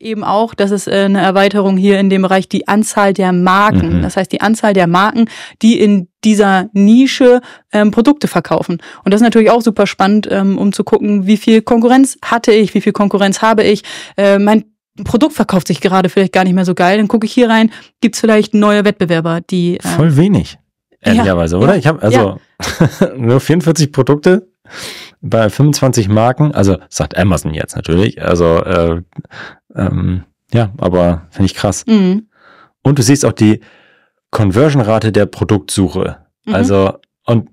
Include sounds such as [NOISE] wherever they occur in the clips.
eben auch, das ist äh, eine Erweiterung hier in dem Bereich, die Anzahl der Marken. Mhm. Das heißt, die Anzahl der Marken, die in dieser Nische ähm, Produkte verkaufen. Und das ist natürlich auch super spannend, ähm, um zu gucken, wie viel Konkurrenz hatte ich, wie viel Konkurrenz habe ich. Äh, mein Produkt verkauft sich gerade vielleicht gar nicht mehr so geil. Dann gucke ich hier rein, gibt es vielleicht neue Wettbewerber, die. Ähm, Voll wenig, ehrlicherweise, ja, oder? Ja, ich habe also ja. [LAUGHS] nur 44 Produkte bei 25 Marken, also sagt Amazon jetzt natürlich, also äh, ähm, ja, aber finde ich krass. Mhm. Und du siehst auch die Conversion-Rate der Produktsuche. Mhm. Also, und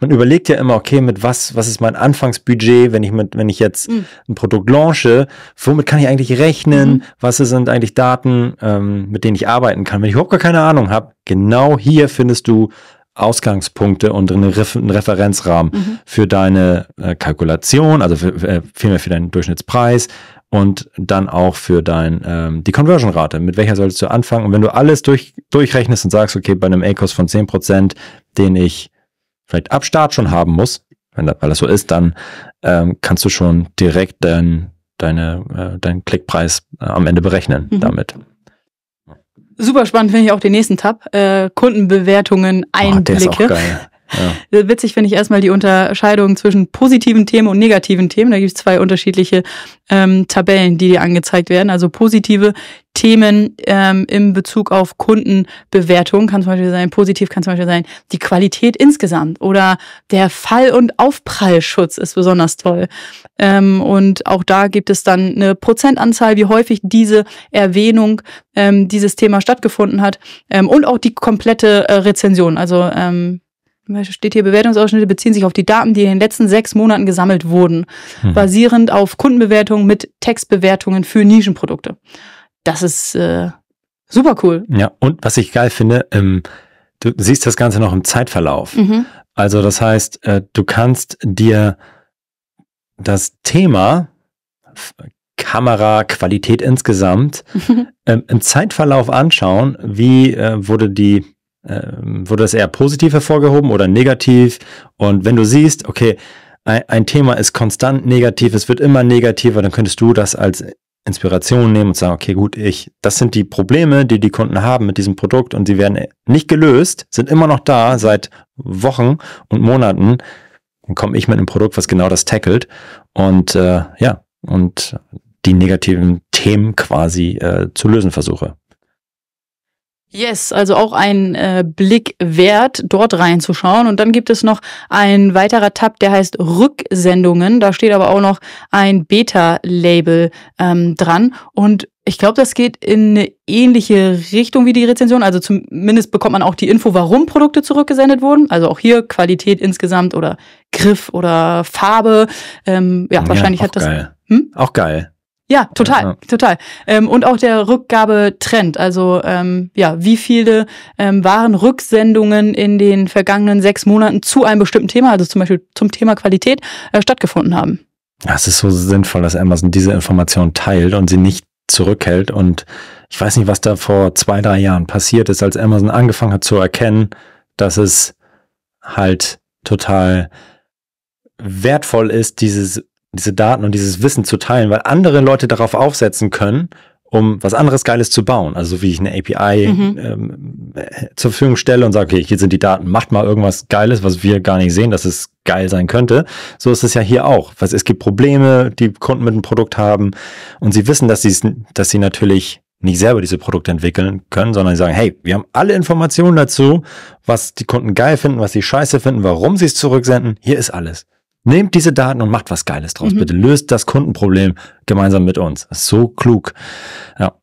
man überlegt ja immer, okay, mit was, was ist mein Anfangsbudget, wenn ich mit, wenn ich jetzt mhm. ein Produkt launche, womit kann ich eigentlich rechnen, mhm. was sind eigentlich Daten, ähm, mit denen ich arbeiten kann. Wenn ich überhaupt gar keine Ahnung habe, genau hier findest du Ausgangspunkte und einen, Referenzrahmen mhm. für deine äh, Kalkulation, also für, äh, vielmehr für deinen Durchschnittspreis, und dann auch für dein ähm, die Conversion-Rate, mit welcher solltest du anfangen. Und wenn du alles durch, durchrechnest und sagst, okay, bei einem A-Cost von 10%, den ich vielleicht ab Start schon haben muss, wenn das, weil das so ist, dann ähm, kannst du schon direkt dein, deine, äh, deinen Klickpreis äh, am Ende berechnen mhm. damit. Super spannend finde ich auch den nächsten Tab. Äh, Kundenbewertungen, Einblicke. Oh, ah, der ist auch geil. Ja. Äh, witzig finde ich erstmal die Unterscheidung zwischen positiven Themen und negativen Themen. Da gibt es zwei unterschiedliche ähm, Tabellen, die dir angezeigt werden. Also positive Themen ähm, im Bezug auf Kundenbewertung kann zum Beispiel sein, positiv kann zum Beispiel sein, die Qualität insgesamt oder der Fall- und Aufprallschutz ist besonders toll. Ähm, und auch da gibt es dann eine Prozentanzahl, wie häufig diese Erwähnung, ähm, dieses Thema stattgefunden hat ähm, und auch die komplette äh, Rezension. Also ähm, steht hier, Bewertungsausschnitte beziehen sich auf die Daten, die in den letzten sechs Monaten gesammelt wurden, mhm. basierend auf Kundenbewertungen mit Textbewertungen für Nischenprodukte. Das ist äh, super cool. Ja, und was ich geil finde, ähm, du siehst das Ganze noch im Zeitverlauf. Mhm. Also das heißt, äh, du kannst dir das Thema Kamera, Qualität insgesamt [LAUGHS] ähm, im Zeitverlauf anschauen, wie äh, wurde die ähm, wurde das eher positiv hervorgehoben oder negativ? Und wenn du siehst, okay, ein, ein Thema ist konstant negativ, es wird immer negativer, dann könntest du das als Inspiration nehmen und sagen, okay, gut, ich, das sind die Probleme, die die Kunden haben mit diesem Produkt und sie werden nicht gelöst, sind immer noch da seit Wochen und Monaten. Dann komme ich mit einem Produkt, was genau das tackelt und äh, ja, und die negativen Themen quasi äh, zu lösen versuche. Yes, also auch ein äh, Blick wert, dort reinzuschauen. Und dann gibt es noch ein weiterer Tab, der heißt Rücksendungen. Da steht aber auch noch ein Beta-Label ähm, dran. Und ich glaube, das geht in eine ähnliche Richtung wie die Rezension. Also zumindest bekommt man auch die Info, warum Produkte zurückgesendet wurden. Also auch hier Qualität insgesamt oder Griff oder Farbe. Ähm, ja, ja, wahrscheinlich hat das. Geil. Hm? Auch geil. Ja, total, ja. total. Ähm, und auch der Rückgabetrend, also ähm, ja, wie viele ähm, waren Rücksendungen in den vergangenen sechs Monaten zu einem bestimmten Thema, also zum Beispiel zum Thema Qualität, äh, stattgefunden haben. es ist so sinnvoll, dass Amazon diese Information teilt und sie nicht zurückhält. Und ich weiß nicht, was da vor zwei, drei Jahren passiert ist, als Amazon angefangen hat zu erkennen, dass es halt total wertvoll ist, dieses diese Daten und dieses Wissen zu teilen, weil andere Leute darauf aufsetzen können, um was anderes Geiles zu bauen. Also wie ich eine API mhm. ähm, zur Verfügung stelle und sage, okay, hier sind die Daten, macht mal irgendwas Geiles, was wir gar nicht sehen, dass es geil sein könnte. So ist es ja hier auch. Was, es gibt Probleme, die Kunden mit dem Produkt haben und sie wissen, dass, sie dass sie natürlich nicht selber diese Produkte entwickeln können, sondern sagen, hey, wir haben alle Informationen dazu, was die Kunden geil finden, was sie scheiße finden, warum sie es zurücksenden. Hier ist alles. Nehmt diese Daten und macht was Geiles draus. Mhm. Bitte löst das Kundenproblem gemeinsam mit uns. So klug. Ja.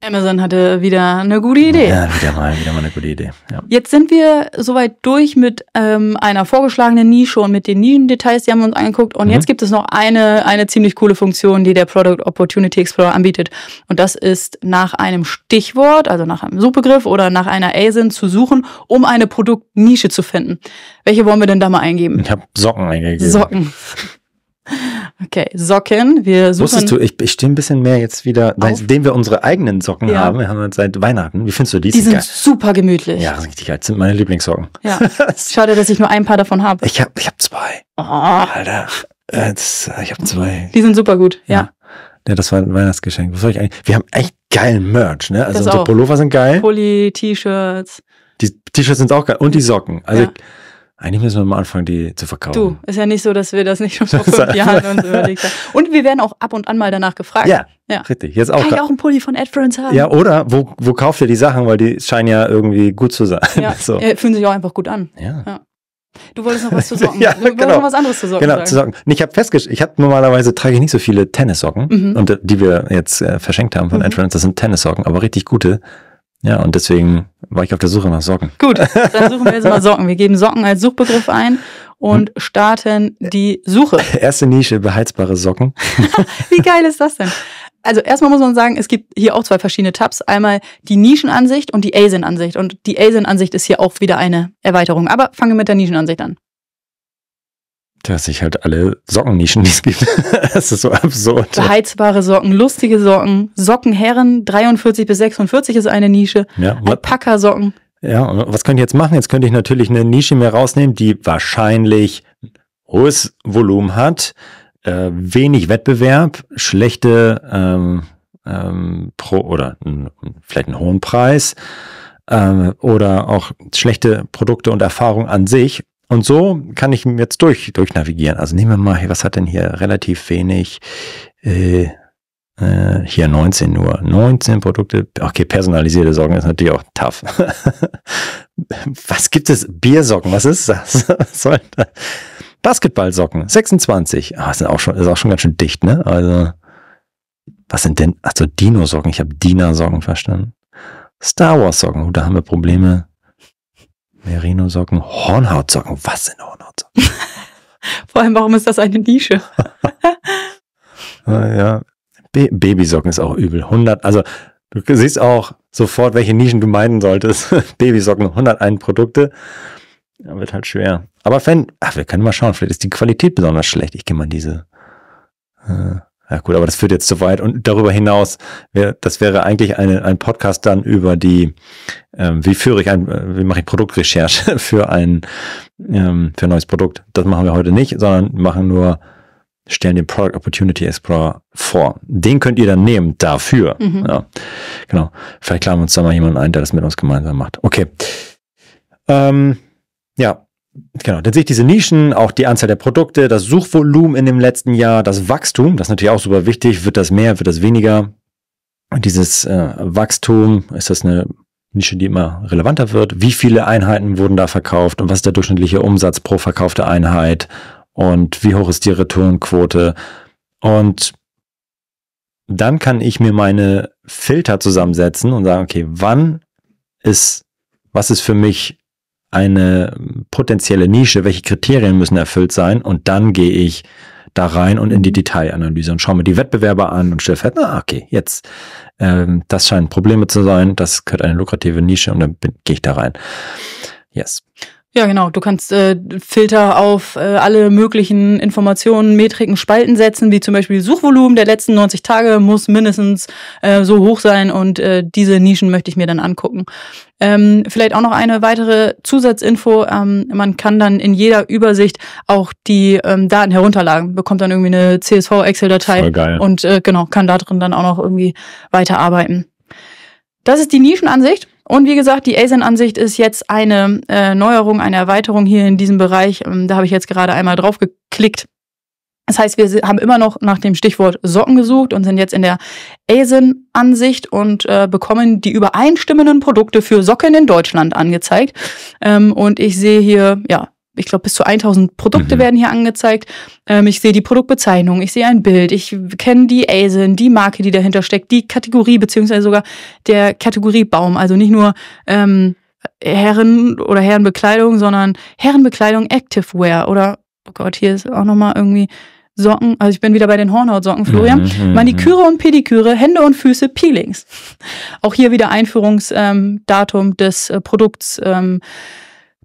Amazon hatte wieder eine gute Idee. Ja, wieder mal, wieder mal eine gute Idee. Ja. Jetzt sind wir soweit durch mit ähm, einer vorgeschlagenen Nische und mit den Nischendetails, die haben wir uns angeguckt. Und mhm. jetzt gibt es noch eine, eine ziemlich coole Funktion, die der Product Opportunity Explorer anbietet. Und das ist nach einem Stichwort, also nach einem Suchbegriff oder nach einer ASIN zu suchen, um eine Produktnische zu finden. Welche wollen wir denn da mal eingeben? Ich habe Socken eingegeben. Socken. [LAUGHS] Okay, Socken. Wir suchen Wusstest du, ich, ich stehe ein bisschen mehr jetzt wieder, seitdem wir unsere eigenen Socken ja. haben. Wir haben uns seit Weihnachten. Wie findest du die? Die sind, sind super gemütlich. Ja, richtig geil. Das sind meine Lieblingssocken. Ja. [LAUGHS] Schade, dass ich nur ein paar davon habe. Ich habe ich hab zwei. Oh. Alter. Äh, das, äh, ich habe zwei. Die sind super gut, ja. ja. Ja, das war ein Weihnachtsgeschenk. Was soll ich eigentlich? Wir haben echt geilen Merch, ne? Also das unsere auch. Pullover sind geil. Pulli, T-Shirts. Die T-Shirts sind auch geil. Und die Socken. Also ja. Eigentlich müssen wir mal anfangen, die zu verkaufen. Du, ist ja nicht so, dass wir das nicht schon vor [LAUGHS] fünf Jahren uns überlegt haben. Und wir werden auch ab und an mal danach gefragt. Ja, ja. richtig. Jetzt auch Kann ich auch einen Pulli von Adference haben? Ja, oder wo, wo kauft ihr die Sachen, weil die scheinen ja irgendwie gut zu sein. Ja, [LAUGHS] so. Äh, fühlen sich auch einfach gut an. ja. ja. Du wolltest noch was zu [LAUGHS] Socken. ja, du wolltest genau. noch was anderes zu Socken genau, sagen. Zu Socken. Ich habe festgestellt, ich habe normalerweise trage ich nicht so viele Tennissocken mhm. und äh, die wir jetzt äh, verschenkt haben von mhm. Entrance, das sind Tennissocken, aber richtig gute ja, und deswegen war ich auf der Suche nach Socken. Gut, [LAUGHS] dann suchen wir jetzt mal Socken. Wir geben Socken als Suchbegriff ein und hm. starten die Suche. [LAUGHS] Erste Nische, beheizbare Socken. [LAUGHS] Wie geil ist das denn? Also erstmal muss man sagen, es gibt hier auch zwei verschiedene Tabs. Einmal die Nischenansicht und die ASIN-Ansicht. Und die ASIN-Ansicht ist hier auch wieder eine Erweiterung. Aber fangen wir mit der Nischenansicht an dass ich halt alle Sockennischen, die es gibt. [LAUGHS] das ist so absurd. Beheizbare Socken, lustige Socken, Sockenherren, 43 bis 46 ist eine Nische, ja, Alpaka-Socken. Ja, was könnte ich jetzt machen? Jetzt könnte ich natürlich eine Nische mehr rausnehmen, die wahrscheinlich hohes Volumen hat, äh, wenig Wettbewerb, schlechte ähm, ähm, Pro oder vielleicht einen hohen Preis ähm, oder auch schlechte Produkte und Erfahrung an sich und so kann ich jetzt durch, durch navigieren. Also nehmen wir mal, was hat denn hier relativ wenig? Äh, äh, hier 19 nur. 19 Produkte. Okay, personalisierte Socken ist natürlich auch tough. [LAUGHS] was gibt es? Biersocken, was ist das? [LAUGHS] was soll das? Basketballsocken, 26. Ah, ist auch schon, ist auch schon ganz schön dicht, ne? Also, was sind denn? Achso, Dino-Socken. Ich habe Dina-Socken verstanden. Star Wars-Socken, da haben wir Probleme. Merino-Socken, Hornhautsocken. Was sind Hornhautsocken? [LAUGHS] Vor allem, warum ist das eine Nische? [LAUGHS] ja, Be Babysocken ist auch übel. 100, also du siehst auch sofort, welche Nischen du meiden solltest. [LAUGHS] Babysocken, 101 Produkte. Ja, wird halt schwer. Aber wenn, ach, wir können mal schauen, vielleicht ist die Qualität besonders schlecht. Ich gehe mal in diese äh, ja gut, aber das führt jetzt zu weit. Und darüber hinaus, das wäre eigentlich eine, ein Podcast dann über die, ähm, wie führe ich ein, äh, wie mache ich Produktrecherche [LAUGHS] für ein, ähm, für ein neues Produkt. Das machen wir heute nicht, sondern machen nur, stellen den Product Opportunity Explorer vor. Den könnt ihr dann nehmen dafür. Mhm. Ja, genau. Vielleicht klagen wir uns da mal jemanden ein, der das mit uns gemeinsam macht. Okay. Ähm, ja, Genau, dann sehe ich diese Nischen, auch die Anzahl der Produkte, das Suchvolumen in dem letzten Jahr, das Wachstum, das ist natürlich auch super wichtig. Wird das mehr, wird das weniger? dieses äh, Wachstum, ist das eine Nische, die immer relevanter wird? Wie viele Einheiten wurden da verkauft und was ist der durchschnittliche Umsatz pro verkaufte Einheit? Und wie hoch ist die Returnquote? Und dann kann ich mir meine Filter zusammensetzen und sagen, okay, wann ist, was ist für mich eine potenzielle Nische, welche Kriterien müssen erfüllt sein und dann gehe ich da rein und in die mhm. Detailanalyse und schaue mir die Wettbewerber an und stelle fest, na ah, okay, jetzt, ähm, das scheinen Probleme zu sein, das könnte eine lukrative Nische und dann gehe ich da rein. Yes. Ja, genau. Du kannst äh, Filter auf äh, alle möglichen Informationen, Metriken, Spalten setzen, wie zum Beispiel Suchvolumen der letzten 90 Tage muss mindestens äh, so hoch sein und äh, diese Nischen möchte ich mir dann angucken. Ähm, vielleicht auch noch eine weitere Zusatzinfo. Ähm, man kann dann in jeder Übersicht auch die ähm, Daten herunterladen, bekommt dann irgendwie eine CSV-Excel-Datei und äh, genau, kann da drin dann auch noch irgendwie weiterarbeiten. Das ist die Nischenansicht. Und wie gesagt, die ASIN-Ansicht e ist jetzt eine äh, Neuerung, eine Erweiterung hier in diesem Bereich. Ähm, da habe ich jetzt gerade einmal drauf geklickt. Das heißt, wir haben immer noch nach dem Stichwort Socken gesucht und sind jetzt in der ASIN-Ansicht e und äh, bekommen die übereinstimmenden Produkte für Socken in Deutschland angezeigt. Ähm, und ich sehe hier, ja, ich glaube, bis zu 1000 Produkte mhm. werden hier angezeigt. Ähm, ich sehe die Produktbezeichnung, ich sehe ein Bild, ich kenne die ASIN, die Marke, die dahinter steckt, die Kategorie, beziehungsweise sogar der Kategoriebaum. Also nicht nur ähm, Herren- oder Herrenbekleidung, sondern Herrenbekleidung Active Wear oder, oh Gott, hier ist auch nochmal irgendwie Socken, also ich bin wieder bei den Hornhautsocken, Florian. Mhm, mhm Maniküre mhm. und Pediküre, Hände und Füße, Peelings. Auch hier wieder Einführungsdatum ähm, des äh, Produkts. Ähm,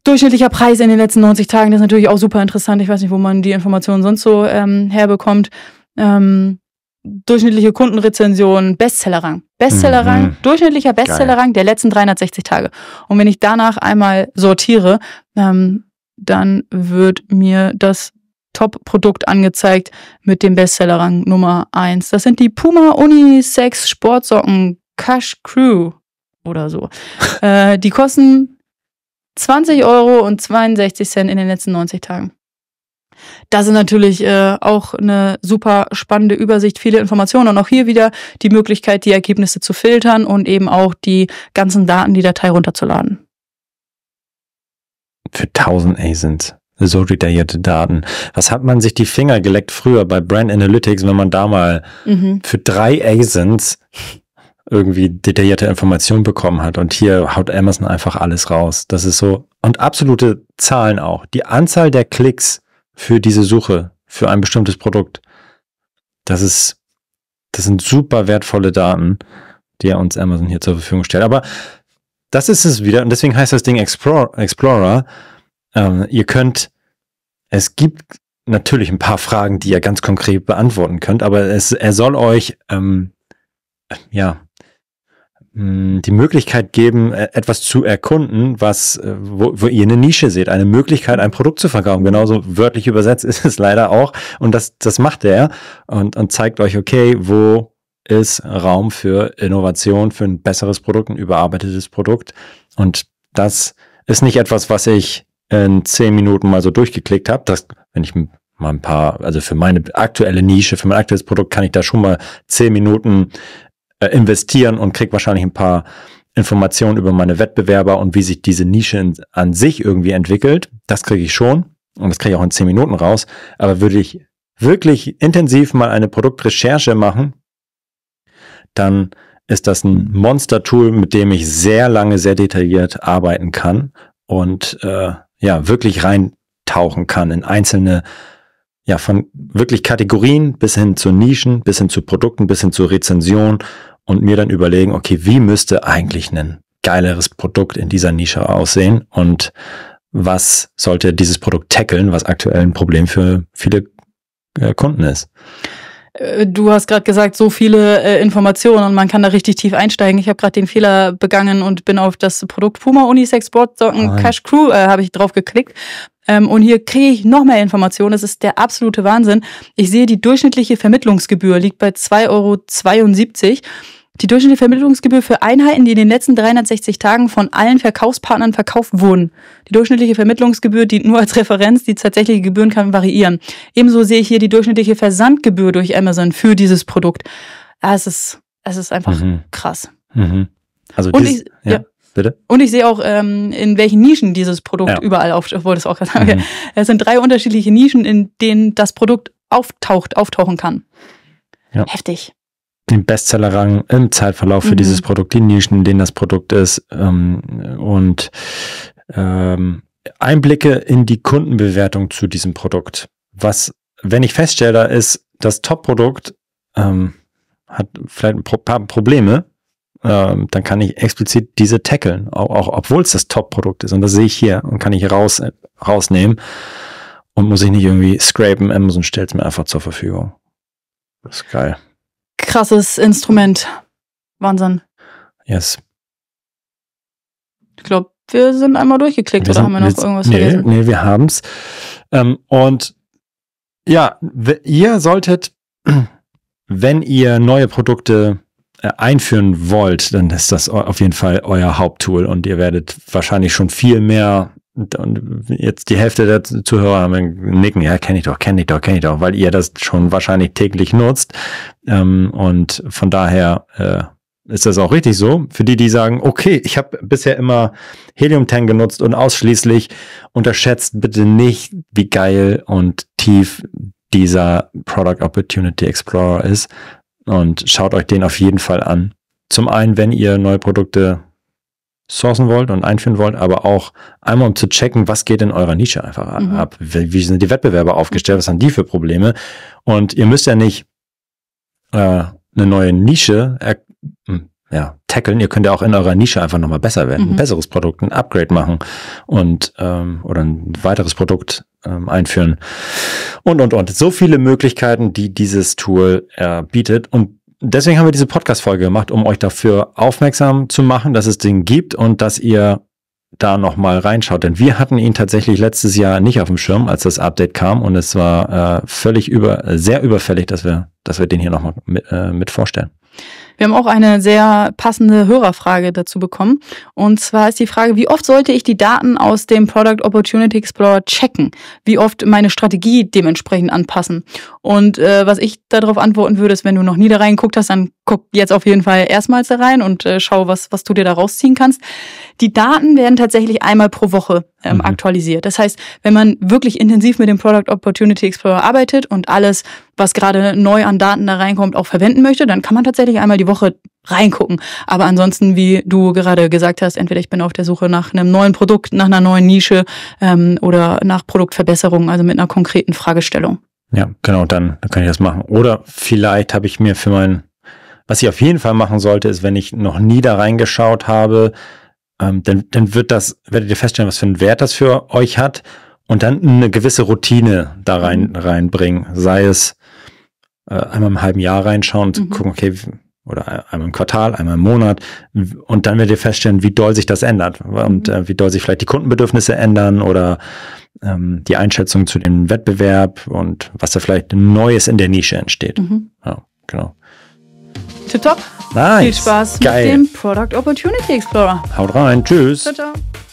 durchschnittlicher Preis in den letzten 90 Tagen, das ist natürlich auch super interessant. Ich weiß nicht, wo man die Informationen sonst so ähm, herbekommt. Ähm, durchschnittliche Kundenrezension, Bestsellerrang. Bestsellerrang, mhm. durchschnittlicher Bestsellerrang der letzten 360 Tage. Und wenn ich danach einmal sortiere, ähm, dann wird mir das Top-Produkt angezeigt mit dem Bestsellerrang Nummer eins. Das sind die Puma Unisex Sportsocken Cash Crew oder so. [LAUGHS] äh, die kosten 20 Euro und 62 Cent in den letzten 90 Tagen. Das ist natürlich äh, auch eine super spannende Übersicht, viele Informationen und auch hier wieder die Möglichkeit, die Ergebnisse zu filtern und eben auch die ganzen Daten, die Datei runterzuladen. Für 1000 ASINs so detaillierte Daten. Was hat man sich die Finger geleckt früher bei Brand Analytics, wenn man da mal mhm. für drei ASINs irgendwie detaillierte Informationen bekommen hat. Und hier haut Amazon einfach alles raus. Das ist so. Und absolute Zahlen auch. Die Anzahl der Klicks für diese Suche, für ein bestimmtes Produkt, das ist, das sind super wertvolle Daten, die er uns Amazon hier zur Verfügung stellt. Aber das ist es wieder. Und deswegen heißt das Ding Explorer. Explorer. Ähm, ihr könnt, es gibt natürlich ein paar Fragen, die ihr ganz konkret beantworten könnt, aber es, er soll euch, ähm, ja, die Möglichkeit geben, äh, etwas zu erkunden, was, äh, wo, wo ihr eine Nische seht, eine Möglichkeit, ein Produkt zu verkaufen. Genauso wörtlich übersetzt [LAUGHS] ist es leider auch. Und das, das macht er und, und zeigt euch, okay, wo ist Raum für Innovation, für ein besseres Produkt, ein überarbeitetes Produkt. Und das ist nicht etwas, was ich in zehn Minuten mal so durchgeklickt habe. Das, wenn ich mal ein paar, also für meine aktuelle Nische, für mein aktuelles Produkt kann ich da schon mal zehn Minuten äh, investieren und kriege wahrscheinlich ein paar Informationen über meine Wettbewerber und wie sich diese Nische in, an sich irgendwie entwickelt. Das kriege ich schon und das kriege ich auch in zehn Minuten raus. Aber würde ich wirklich intensiv mal eine Produktrecherche machen, dann ist das ein Monster-Tool, mit dem ich sehr lange, sehr detailliert arbeiten kann und äh, ja, wirklich reintauchen kann in einzelne, ja, von wirklich Kategorien bis hin zu Nischen, bis hin zu Produkten, bis hin zu Rezensionen und mir dann überlegen, okay, wie müsste eigentlich ein geileres Produkt in dieser Nische aussehen und was sollte dieses Produkt tackeln, was aktuell ein Problem für viele äh, Kunden ist. Äh, du hast gerade gesagt, so viele äh, Informationen und man kann da richtig tief einsteigen. Ich habe gerade den Fehler begangen und bin auf das Produkt Puma Unisex Socken ah. Cash Crew äh, habe ich drauf geklickt. Ähm, und hier kriege ich noch mehr Informationen. Das ist der absolute Wahnsinn. Ich sehe, die durchschnittliche Vermittlungsgebühr liegt bei 2,72 Euro. Die durchschnittliche Vermittlungsgebühr für Einheiten, die in den letzten 360 Tagen von allen Verkaufspartnern verkauft wurden. Die durchschnittliche Vermittlungsgebühr dient nur als Referenz, die tatsächliche Gebühren kann variieren. Ebenso sehe ich hier die durchschnittliche Versandgebühr durch Amazon für dieses Produkt. Ah, es ist, es ist einfach mhm. krass. Mhm. Also und dies, ich, ja. ja. Bitte? Und ich sehe auch, ähm, in welchen Nischen dieses Produkt ja. überall auftaucht, wollte es auch gerade sagen. Mhm. [LAUGHS] Es sind drei unterschiedliche Nischen, in denen das Produkt auftaucht, auftauchen kann. Ja. Heftig. Den Bestsellerrang im Zeitverlauf mhm. für dieses Produkt, die Nischen, in denen das Produkt ist ähm, und ähm, Einblicke in die Kundenbewertung zu diesem Produkt. Was, wenn ich feststelle, ist, das Top-Produkt ähm, hat vielleicht ein paar Probleme, ähm, dann kann ich explizit diese tackeln, auch, auch obwohl es das Top-Produkt ist. Und das sehe ich hier und kann ich raus, rausnehmen und muss ich nicht irgendwie scrapen. Amazon stellt es mir einfach zur Verfügung. Das ist geil. Krasses Instrument. Wahnsinn. Yes. Ich glaube, wir sind einmal durchgeklickt wir oder haben wir noch irgendwas nee, vergessen? Nee, wir haben's. Ähm, und ja, ihr solltet, [CLEARS THROAT] wenn ihr neue Produkte äh, einführen wollt, dann ist das auf jeden Fall euer Haupttool und ihr werdet wahrscheinlich schon viel mehr und jetzt die Hälfte der Zuhörer haben nicken, ja, kenne ich doch, kenne ich doch, kenne ich doch, weil ihr das schon wahrscheinlich täglich nutzt. Ähm, und von daher äh, ist das auch richtig so. Für die, die sagen, okay, ich habe bisher immer Helium 10 genutzt und ausschließlich unterschätzt bitte nicht, wie geil und tief dieser Product Opportunity Explorer ist, und schaut euch den auf jeden Fall an. Zum einen, wenn ihr neue Produkte sourcen wollt und einführen wollt, aber auch einmal um zu checken, was geht in eurer Nische einfach mhm. ab. Wie, sind die Wettbewerber aufgestellt? Was haben die für Probleme? Und ihr müsst ja nicht äh, eine neue Nische, er, hm, ja, tackeln. Ihr könnt ja auch in eurer Nische einfach nochmal besser werden, mhm. ein besseres Produkt, ein Upgrade machen und ähm, oder ein weiteres Produkt ähm, einführen und und und. So viele Möglichkeiten, die dieses Tool äh, bietet und Deswegen haben wir diese Podcast-Folge gemacht, um euch dafür aufmerksam zu machen, dass es den gibt und dass ihr da nochmal reinschaut. Denn wir hatten ihn tatsächlich letztes Jahr nicht auf dem Schirm, als das Update kam. Und es war äh, völlig über, sehr überfällig, dass wir, dass wir den hier nochmal mit, äh, mit vorstellen. Wir haben auch eine sehr passende Hörerfrage dazu bekommen. Und zwar ist die Frage, wie oft sollte ich die Daten aus dem Product Opportunity Explorer checken? Wie oft meine Strategie dementsprechend anpassen? Und äh, was ich darauf antworten würde, ist, wenn du noch nie da reingeguckt hast, dann guck jetzt auf jeden Fall erstmals da rein und äh, schau, was, was du dir da rausziehen kannst. Die Daten werden tatsächlich einmal pro Woche ähm, mhm. aktualisiert. Das heißt, wenn man wirklich intensiv mit dem Product Opportunity Explorer arbeitet und alles, was gerade neu an Daten da reinkommt, auch verwenden möchte, dann kann man tatsächlich einmal die Woche reingucken. Aber ansonsten, wie du gerade gesagt hast, entweder ich bin auf der Suche nach einem neuen Produkt, nach einer neuen Nische ähm, oder nach Produktverbesserungen, also mit einer konkreten Fragestellung. Ja, genau, dann, dann kann ich das machen. Oder vielleicht habe ich mir für meinen was ich auf jeden Fall machen sollte, ist, wenn ich noch nie da reingeschaut habe, ähm, dann, dann wird das, werdet ihr feststellen, was für einen Wert das für euch hat und dann eine gewisse Routine da rein, mhm. reinbringen. Sei es äh, einmal im halben Jahr reinschauen und mhm. gucken, okay, oder einmal im Quartal, einmal im Monat und dann werdet ihr feststellen, wie doll sich das ändert und mhm. äh, wie doll sich vielleicht die Kundenbedürfnisse ändern oder ähm, die Einschätzung zu dem Wettbewerb und was da vielleicht Neues in der Nische entsteht. Mhm. Ja, genau tipptopp. Nice. Viel Spaß Geil. mit dem Product Opportunity Explorer. Haut rein. Tschüss. Ciao, ciao.